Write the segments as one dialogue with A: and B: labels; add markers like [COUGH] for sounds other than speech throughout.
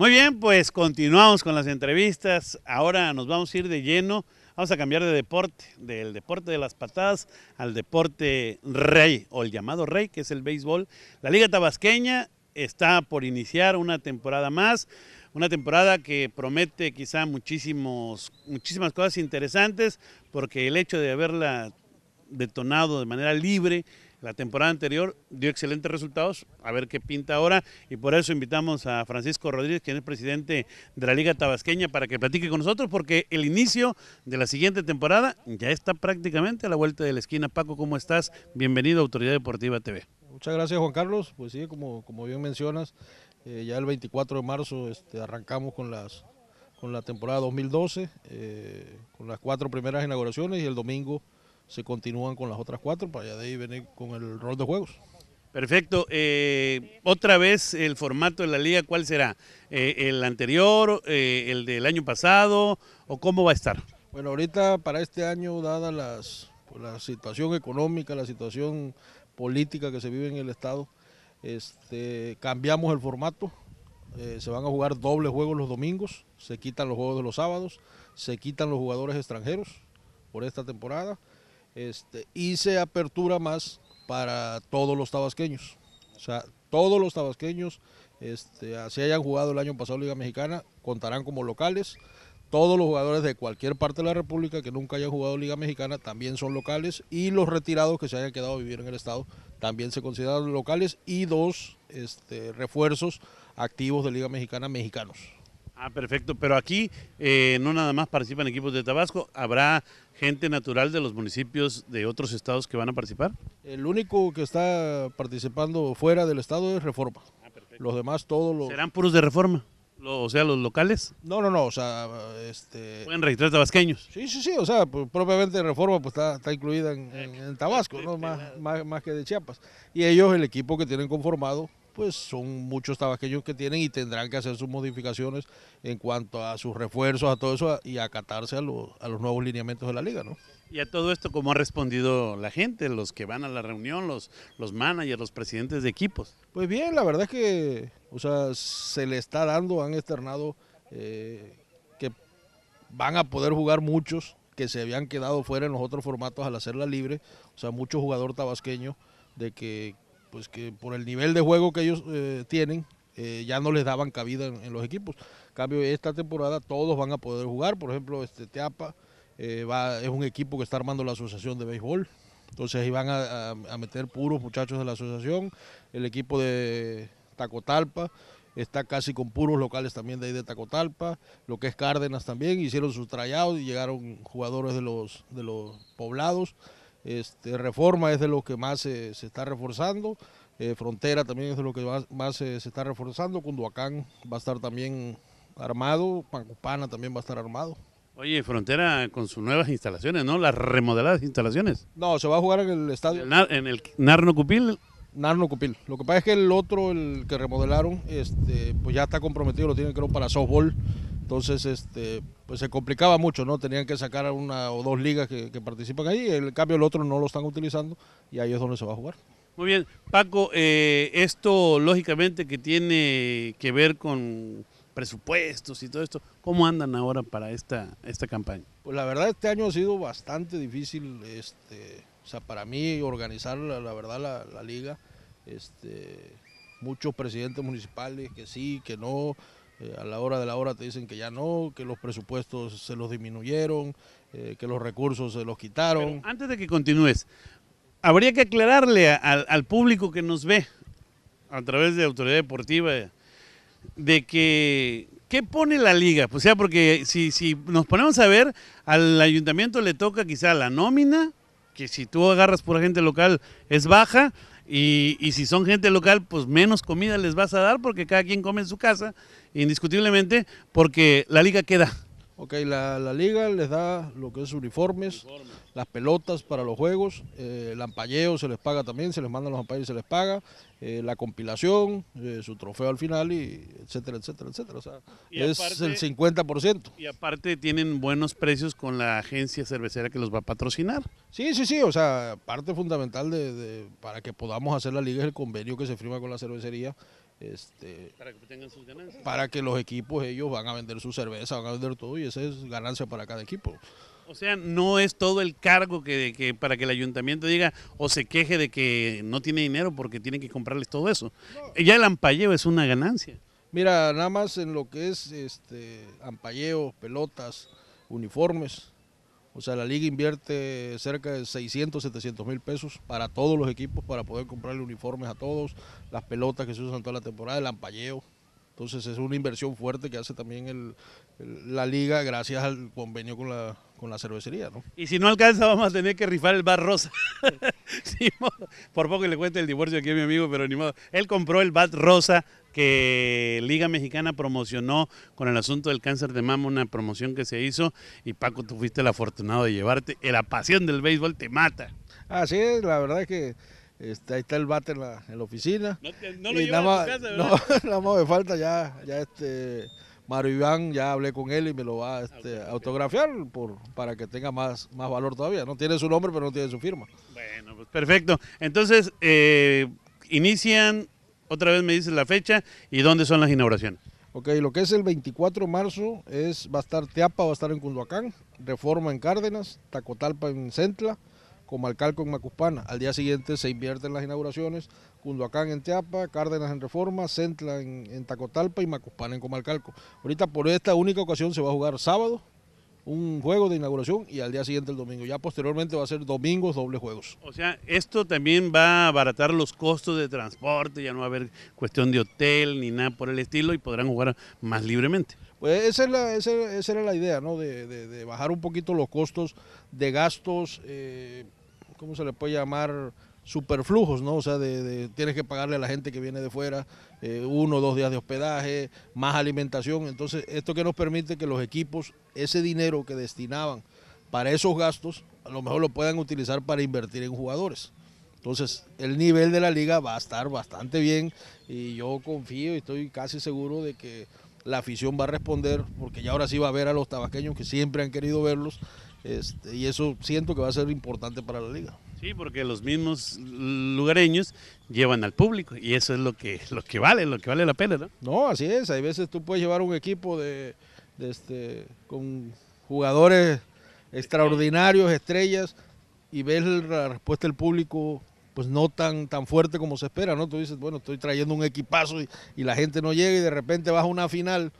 A: Muy bien, pues continuamos con las entrevistas. Ahora nos vamos a ir de lleno. Vamos a cambiar de deporte, del deporte de las patadas al deporte rey, o el llamado rey, que es el béisbol. La Liga Tabasqueña está por iniciar una temporada más, una temporada que promete quizá muchísimos, muchísimas cosas interesantes, porque el hecho de haberla detonado de manera libre la temporada anterior dio excelentes resultados, a ver qué pinta ahora y por eso invitamos a Francisco Rodríguez, quien es presidente de la Liga Tabasqueña, para que platique con nosotros porque el inicio de la siguiente temporada ya está prácticamente a la vuelta de la esquina. Paco, ¿cómo estás? Bienvenido a Autoridad Deportiva TV.
B: Muchas gracias Juan Carlos, pues sí, como, como bien mencionas, eh, ya el 24 de marzo este, arrancamos con con la temporada 2012, eh, con las cuatro primeras inauguraciones y el domingo se continúan con las otras cuatro para ya de ahí venir con el rol de juegos.
A: Perfecto. Eh, otra vez el formato de la liga, ¿cuál será? Eh, ¿El anterior, eh, el del año pasado o cómo va a estar?
B: Bueno, ahorita para este año, dada pues, la situación económica, la situación política que se vive en el Estado, este, cambiamos el formato. se van a jugar doble juegos los domingos, se quitan los juegos de los sábados, se quitan los jugadores extranjeros por esta temporada este, y apertura más para todos los tabasqueños. O sea, todos los tabasqueños, este, así hayan jugado el año pasado Liga Mexicana, contarán como locales. Todos los jugadores de cualquier parte de la República que nunca hayan jugado Liga Mexicana también son locales y los retirados que se hayan quedado a vivir en el estado también se consideran locales y dos este, refuerzos activos de Liga Mexicana mexicanos.
A: Ah, perfecto. Pero aquí eh, no nada más participan equipos de Tabasco, ¿habrá gente natural de los municipios de otros estados que van a participar?
B: El único que está participando fuera del estado es Reforma. Ah, los demás todos los... ¿Serán puros de Reforma? o sea, los locales. No, no, no, o sea, este... Pueden registrar tabasqueños. Sí, sí, sí, o sea, pues, propiamente Reforma pues está, incluida eh, en, Tabasco, ¿no? Este, más, más, que de Chiapas. Y ellos, el equipo que tienen conformado, pues son muchos tabasqueños que tienen y tendrán que hacer sus modificaciones en cuanto a sus refuerzos, a todo eso y acatarse a los, a los nuevos lineamientos de la liga, ¿no?
A: Y a todo esto, ¿cómo ha respondido la gente, los que van a la reunión, los, los managers, los presidentes de equipos?
B: Pues bien, la verdad es que, o sea, se le está dando, han externado eh, que van a poder jugar muchos que se habían quedado fuera en los otros formatos al hacerla libre, o sea, muchos jugadores tabasqueños de que pues que por el nivel de juego que ellos eh, tienen, eh, ya no les daban cabida en, los equipos. En cambio, esta temporada todos van a poder jugar. Por ejemplo, este Teapa eh, va, es un equipo que está armando la asociación de béisbol. Entonces ahí van a, meter puros muchachos de la asociación. El equipo de Tacotalpa está casi con puros locales también de ahí de Tacotalpa, lo que es Cárdenas también, hicieron su tryout y llegaron jugadores de los, de los poblados. Este, reforma es de lo que más se, está reforzando. Eh, frontera también es de lo que más, se, está reforzando. Cunduacán va a estar también armado. Pancupana también va a estar armado.
A: Oye, Frontera con sus nuevas instalaciones, ¿no? Las remodeladas instalaciones.
B: No, se va a jugar en el estadio. ¿En el
A: Narno Cupil?
B: Narno Cupil. Lo que pasa es que el otro, el que remodelaron, este, pues ya está comprometido, lo tienen creo para softball. Entonces, este, pues se complicaba mucho, ¿no? Tenían que sacar a una o dos ligas que, participan ahí, en cambio el otro no lo están utilizando y ahí es donde se va a jugar.
A: Muy bien, Paco, eh, esto lógicamente que tiene que ver con presupuestos y todo esto, ¿cómo andan ahora para esta, esta campaña?
B: Pues la verdad este año ha sido bastante difícil, este, o sea, para mí organizar la, verdad la, la, liga, este, muchos presidentes municipales que sí, que no, eh, a la hora de la hora te dicen que ya no, que los presupuestos se los disminuyeron, eh, que los recursos se los quitaron. antes de que continúes, habría que aclararle
A: al público que nos ve a través de Autoridad Deportiva de que ¿Qué pone la liga? O sea, porque si, si nos ponemos a ver, al ayuntamiento le toca quizá la nómina, si tú agarras por gente local es baja y, si son gente local, pues menos comida les vas a dar porque cada quien come en su casa, indiscutiblemente,
B: porque la liga queda. Ok, la, liga les da lo que es uniformes las pelotas para los juegos, el eh, ampalleo se les paga también, se les mandan los ampalles y se les paga, eh, la compilación, eh, su trofeo al final, y etcétera, etcétera, etcétera. O sea, es el 50%.
A: Y aparte tienen buenos precios con la agencia cervecera
B: que los va a patrocinar. Sí, sí, sí, o sea, parte fundamental de, para que podamos hacer la liga es el convenio que se firma con la cervecería. Este, para que tengan sus ganancias. Para que los equipos, ellos van a vender su cerveza, van a vender todo y esa es ganancia para cada equipo. O sea, no
A: es todo el cargo que, para que el ayuntamiento diga o se queje de que no tiene dinero porque tiene que comprarles todo eso. Ya el ampalleo es una ganancia.
B: Mira, nada más en lo que es este ampalleo, pelotas, uniformes. O sea, la liga invierte cerca de 600, 700 mil pesos para todos los equipos, para poder comprarle uniformes a todos, las pelotas que se usan toda la temporada, el ampalleo. Entonces es una inversión fuerte que hace también el, la liga gracias al convenio con la, con la cervecería. ¿no? Y si no alcanza vamos a tener que rifar el bat rosa. [LAUGHS] por poco le cuente el divorcio aquí
A: a mi amigo, pero animado. Él compró el bat rosa que Liga Mexicana promocionó con el asunto del cáncer de mama, una promoción que se hizo y Paco, tú fuiste el afortunado de llevarte. La pasión del béisbol te mata.
B: Así es, la verdad es que este, ahí está el bate en la, oficina. No, lo y nada casa, No, [LAUGHS] nada más me falta ya, ya este, Mario Iván, ya hablé con él y me lo va a ah, este, autografiar por, para que tenga más, más valor todavía. No tiene su nombre, pero no tiene su firma. Bueno, pues perfecto. Entonces, eh,
A: inician, otra vez me dices la fecha y dónde son las inauguraciones.
B: Ok, lo que es el 24 de marzo es, va a estar Teapa, va a estar en Cunduacán, Reforma en Cárdenas, Tacotalpa en Centla, Comalcalco en Macuspana. Al día siguiente se invierten las inauguraciones, Cunduacán en Teapa, Cárdenas en Reforma, Centla en, Tacotalpa y Macuspana en Comalcalco. Ahorita por esta única ocasión se va a jugar sábado, un juego de inauguración y al día siguiente el domingo. Ya posteriormente va a ser domingos doble juegos. O
A: sea, esto también va a abaratar los costos de transporte, ya no va a haber cuestión de hotel ni nada por el estilo y podrán jugar más libremente.
B: Pues esa, es la, era la idea, ¿no? De, bajar un poquito los costos de gastos. Eh, ¿cómo se le puede llamar? superflujos, ¿no? O sea, de, tienes que pagarle a la gente que viene de fuera eh, uno o dos días de hospedaje, más alimentación. Entonces, esto que nos permite que los equipos, ese dinero que destinaban para esos gastos, a lo mejor lo puedan utilizar para invertir en jugadores. Entonces, el nivel de la liga va a estar bastante bien y yo confío y estoy casi seguro de que la afición va a responder, porque ya ahora sí va a ver a los tabaqueños que siempre han querido verlos este, y eso siento que va a ser importante para la liga.
A: Sí, porque los mismos lugareños llevan al público y eso es lo que, lo que vale, lo que vale la pena, ¿no?
B: No, así es. Hay veces tú puedes llevar un equipo de, este, con jugadores extraordinarios, estrellas, y ves la respuesta del público pues no tan, tan fuerte como se espera, ¿no? Tú dices, bueno, estoy trayendo un equipazo y, y la gente no llega y de repente vas a una final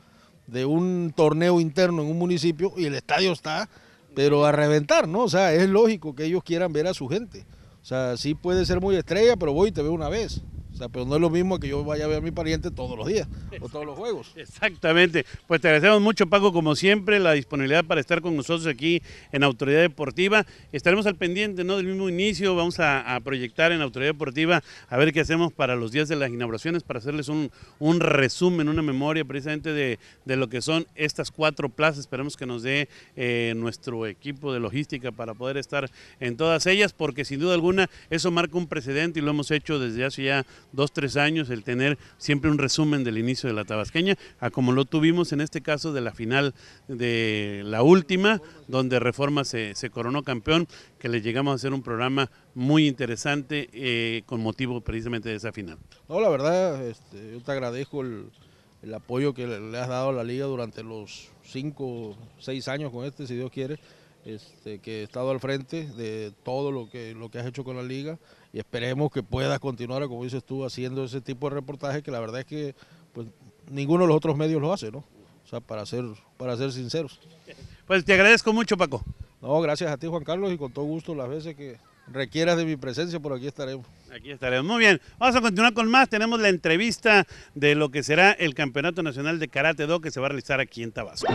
B: de un torneo interno en un municipio y el estadio está pero a reventar, ¿no? O sea, es lógico que ellos quieran ver a su gente. O sea, sí puede ser muy estrella, pero voy y te veo una vez. O sea, pero no es lo mismo que yo vaya a ver a mi pariente todos los días o todos los juegos. [LAUGHS] Exactamente.
A: Pues te agradecemos mucho, Paco, como siempre, la disponibilidad para estar con nosotros aquí en Autoridad Deportiva. Estaremos al pendiente, ¿no? Del mismo inicio, vamos a, proyectar en Autoridad Deportiva a ver qué hacemos para los días de las inauguraciones, para hacerles un, resumen, una memoria precisamente de, lo que son estas cuatro plazas. Esperemos que nos dé eh, nuestro equipo de logística para poder estar en todas ellas, porque sin duda alguna eso marca un precedente y lo hemos hecho desde hace ya dos, tres años, el tener siempre un resumen del inicio de la tabasqueña, a como lo tuvimos en este caso de la final de la última, donde Reforma se, coronó campeón, que le llegamos a hacer un programa muy interesante eh, con motivo precisamente de esa final.
B: No, la verdad, este, yo te agradezco el, apoyo que le, le has dado a la liga durante los cinco, seis años con este, si Dios quiere. Este, que he estado al frente de todo lo que, lo que has hecho con la liga y esperemos que puedas continuar, como dices tú, haciendo ese tipo de reportajes que la verdad es que pues, ninguno de los otros medios lo hace, ¿no? O sea, para ser, para ser sinceros. Pues te agradezco mucho, Paco. No, gracias a ti, Juan Carlos, y con todo gusto las veces que requieras de mi presencia, por aquí estaremos. Aquí estaremos. Muy bien, vamos
A: a continuar con más. Tenemos la entrevista de lo que será el Campeonato Nacional de Karate 2 que se va a realizar aquí en Tabasco.